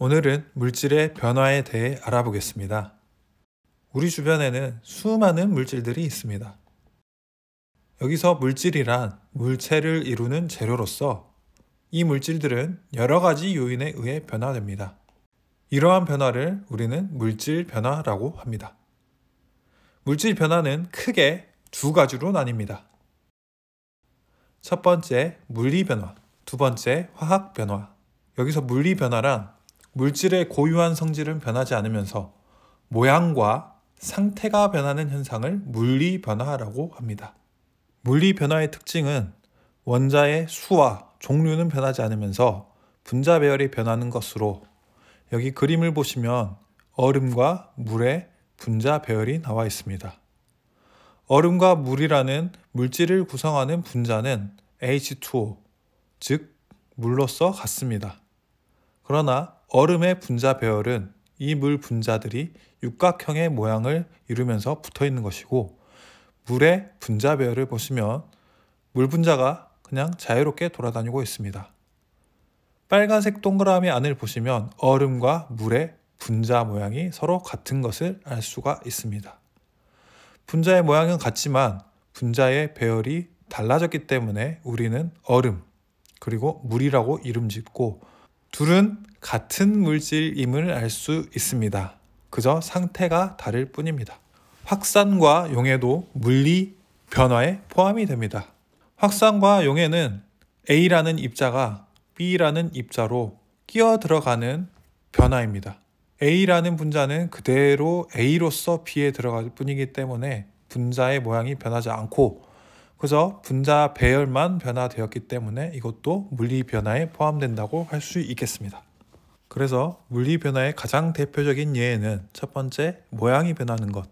오늘은 물질의 변화에 대해 알아보겠습니다. 우리 주변에는 수많은 물질들이 있습니다. 여기서 물질이란 물체를 이루는 재료로서 이 물질들은 여러 가지 요인에 의해 변화됩니다. 이러한 변화를 우리는 물질 변화라고 합니다. 물질 변화는 크게 두 가지로 나뉩니다. 첫 번째 물리 변화, 두 번째 화학 변화. 여기서 물리 변화란 물질의 고유한 성질은 변하지 않으면서 모양과 상태가 변하는 현상을 물리 변화라고 합니다. 물리 변화의 특징은 원자의 수와 종류는 변하지 않으면서 분자 배열이 변하는 것으로 여기 그림을 보시면 얼음과 물의 분자 배열이 나와 있습니다. 얼음과 물이라는 물질을 구성하는 분자는 H2O, 즉 물로서 같습니다. 그러나 얼음의 분자 배열은 이 물 분자들이 육각형의 모양을 이루면서 붙어 있는 것이고 물의 분자 배열을 보시면 물 분자가 그냥 자유롭게 돌아다니고 있습니다. 빨간색 동그라미 안을 보시면 얼음과 물의 분자 모양이 서로 같은 것을 알 수가 있습니다. 분자의 모양은 같지만 분자의 배열이 달라졌기 때문에 우리는 얼음 그리고 물이라고 이름 짓고 둘은 같은 물질임을 알 수 있습니다. 그저 상태가 다를 뿐입니다. 확산과 용해도 물리 변화에 포함이 됩니다. 확산과 용해는 A라는 입자가 B라는 입자로 끼어 들어가는 변화입니다. A라는 분자는 그대로 A로서 B에 들어갈 뿐이기 때문에 분자의 모양이 변하지 않고 그래서 분자 배열만 변화되었기 때문에 이것도 물리 변화에 포함된다고 할 수 있겠습니다. 그래서 물리 변화의 가장 대표적인 예에는 첫 번째 모양이 변하는 것,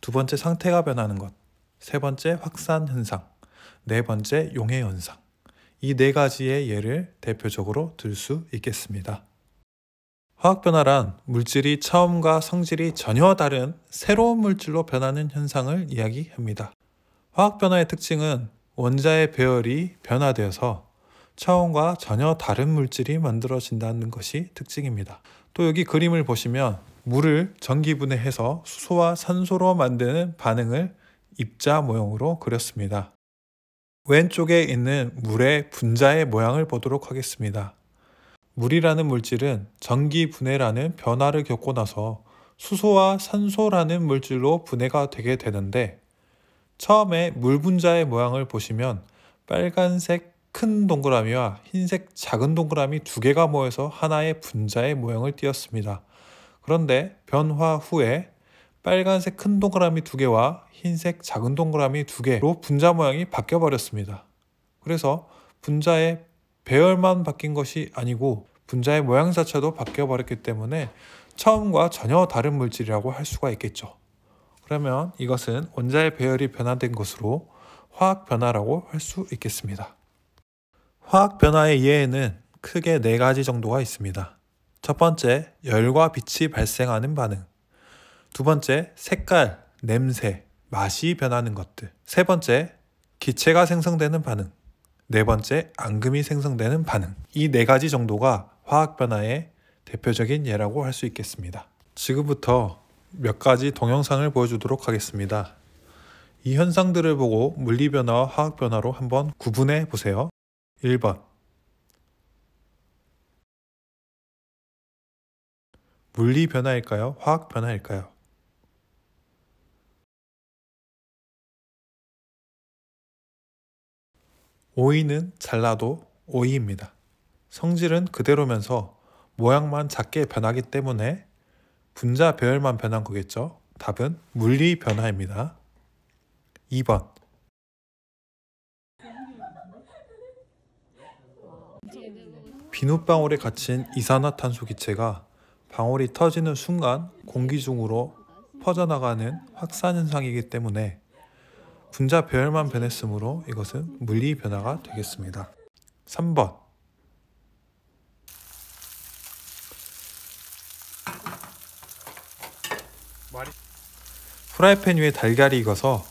두 번째 상태가 변하는 것, 세 번째 확산 현상, 네 번째 용해 현상. 이 네 가지의 예를 대표적으로 들 수 있겠습니다. 화학 변화란 물질이 처음과 성질이 전혀 다른 새로운 물질로 변하는 현상을 이야기합니다. 화학 변화의 특징은 원자의 배열이 변화되어서 차원과 전혀 다른 물질이 만들어진다는 것이 특징입니다. 또 여기 그림을 보시면 물을 전기분해해서 수소와 산소로 만드는 반응을 입자 모형으로 그렸습니다. 왼쪽에 있는 물의 분자의 모양을 보도록 하겠습니다. 물이라는 물질은 전기분해라는 변화를 겪고 나서 수소와 산소라는 물질로 분해가 되게 되는데 처음에 물 분자의 모양을 보시면 빨간색 큰 동그라미와 흰색 작은 동그라미 두 개가 모여서 하나의 분자의 모양을 띄었습니다. 그런데 변화 후에 빨간색 큰 동그라미 두 개와 흰색 작은 동그라미 두 개로 분자 모양이 바뀌어 버렸습니다. 그래서 분자의 배열만 바뀐 것이 아니고 분자의 모양 자체도 바뀌어 버렸기 때문에 처음과 전혀 다른 물질이라고 할 수가 있겠죠. 그러면 이것은 원자의 배열이 변화된 것으로 화학 변화라고 할 수 있겠습니다. 화학 변화의 이해에는 크게 네 가지 정도가 있습니다. 첫 번째, 열과 빛이 발생하는 반응. 두 번째, 색깔, 냄새, 맛이 변하는 것들. 세 번째, 기체가 생성되는 반응. 네 번째, 앙금이 생성되는 반응. 이 네 가지 정도가 화학 변화의 대표적인 예라고 할 수 있겠습니다. 지금부터 몇 가지 동영상을 보여주도록 하겠습니다. 이 현상들을 보고 물리 변화와 화학 변화로 한번 구분해 보세요. 1번 물리 변화일까요? 화학 변화일까요? 5이는 잘라도 5이입니다. 성질은 그대로면서 모양만 작게 변하기 때문에 분자 배열만 변한 거겠죠? 답은 물리 변화입니다. 2번 비눗방울에 갇힌 이산화탄소 기체가 방울이 터지는 순간 공기 중으로 퍼져나가는 확산 현상이기 때문에 분자 배열만 변했으므로 이것은 물리 변화가 되겠습니다. 3번 프라이팬 위에 달걀이 익어서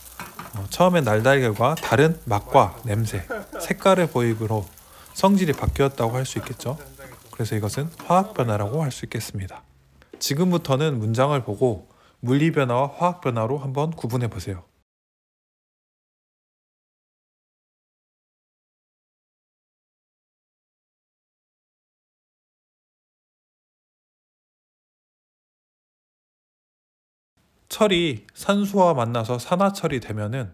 어, 처음에 날달걀과 다른 맛과 냄새, 색깔을 보이므로 성질이 바뀌었다고 할 수 있겠죠. 그래서 이것은 화학 변화라고 할 수 있겠습니다. 지금부터는 문장을 보고 물리 변화와 화학 변화로 한번 구분해 보세요. 철이 산수와 만나서 산화철이 되면은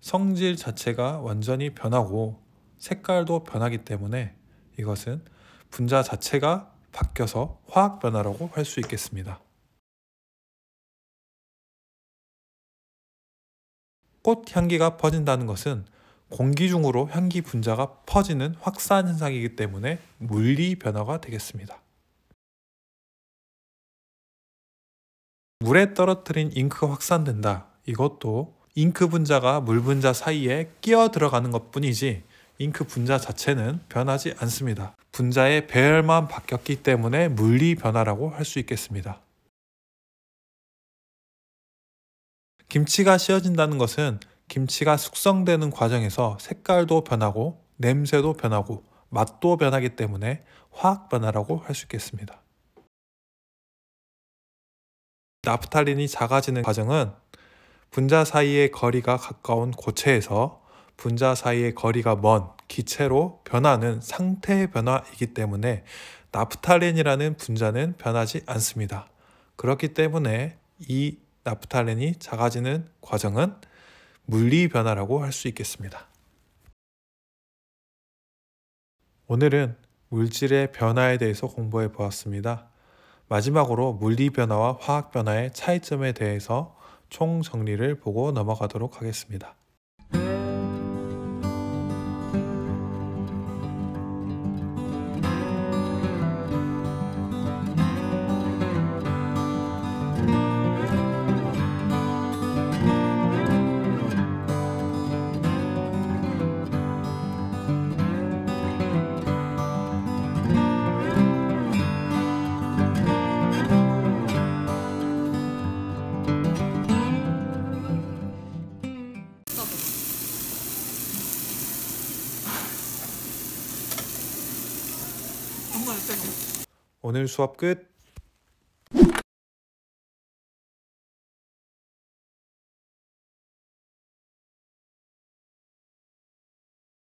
성질 자체가 완전히 변하고 색깔도 변하기 때문에 이것은 분자 자체가 바뀌어서 화학 변화라고 할 수 있겠습니다. 꽃 향기가 퍼진다는 것은 공기 중으로 향기 분자가 퍼지는 확산 현상이기 때문에 물리 변화가 되겠습니다. 물에 떨어뜨린 잉크가 확산된다. 이것도 잉크 분자가 물 분자 사이에 끼어 들어가는 것 뿐이지 잉크 분자 자체는 변하지 않습니다. 분자의 배열만 바뀌었기 때문에 물리 변화라고 할 수 있겠습니다. 김치가 씌어진다는 것은 김치가 숙성되는 과정에서 색깔도 변하고 냄새도 변하고 맛도 변하기 때문에 화학 변화라고 할 수 있겠습니다. 나프탈린이 작아지는 과정은 분자 사이의 거리가 가까운 고체에서 분자 사이의 거리가 먼 기체로 변하는 상태의 변화이기 때문에 나프탈린이라는 분자는 변하지 않습니다. 그렇기 때문에 이나프탈린이 작아지는 과정은 물리 변화라고 할 수 있겠습니다. 오늘은 물질의 변화에 대해서 공부해 보았습니다. 마지막으로 물리 변화와 화학 변화의 차이점에 대해서 총정리를 보고 넘어가도록 하겠습니다. 오늘 수업 끝.